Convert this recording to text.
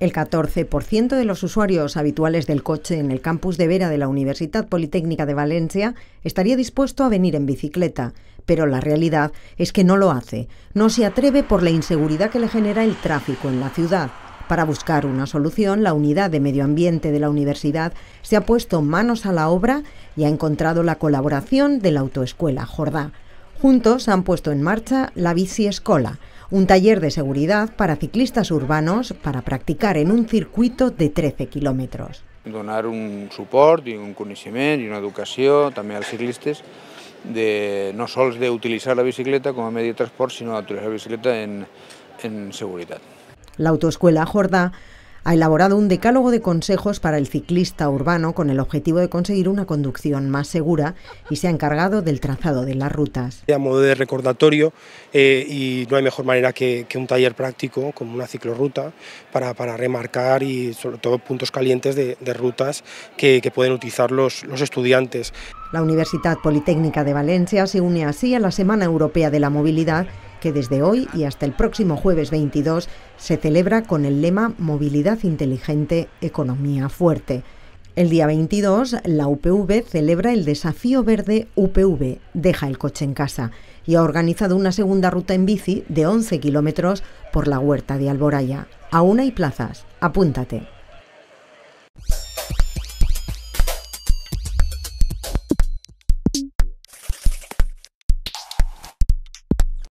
El 14% de los usuarios habituales del coche en el campus de Vera de la Universidad Politécnica de Valencia estaría dispuesto a venir en bicicleta, pero la realidad es que no lo hace, no se atreve por la inseguridad que le genera el tráfico en la ciudad. Para buscar una solución, la unidad de medio ambiente de la universidad se ha puesto manos a la obra y ha encontrado la colaboración de la autoescuela Jordá. Juntos han puesto en marcha la bici escola, un taller de seguridad para ciclistas urbanos para practicar en un circuito de 13 kilómetros. Donar un soporte y un conocimiento y una educación también los ciclistes de, no de utilizar la bicicleta como medio de transporte... ...sino de utilizar la bicicleta en, en La autoescuela Jorda ha elaborado un decálogo de consejos para el ciclista urbano con el objetivo de conseguir una conducción más segura y se ha encargado del trazado de las rutas. A modo de recordatorio, eh, y no hay mejor manera que, un taller práctico como una ciclorruta para, remarcar y sobre todo puntos calientes de, rutas que, pueden utilizar los, los estudiantes. La Universidad Politécnica de Valencia se une así a la Semana Europea de la Movilidad que desde hoy y hasta el próximo jueves 22 se celebra con el lema Movilidad inteligente, economía fuerte. El día 22, la UPV celebra el Desafío Verde UPV, Deja el coche en casa, y ha organizado una segunda ruta en bici de 11 kilómetros por la huerta de Alboraya. Aún hay plazas, apúntate.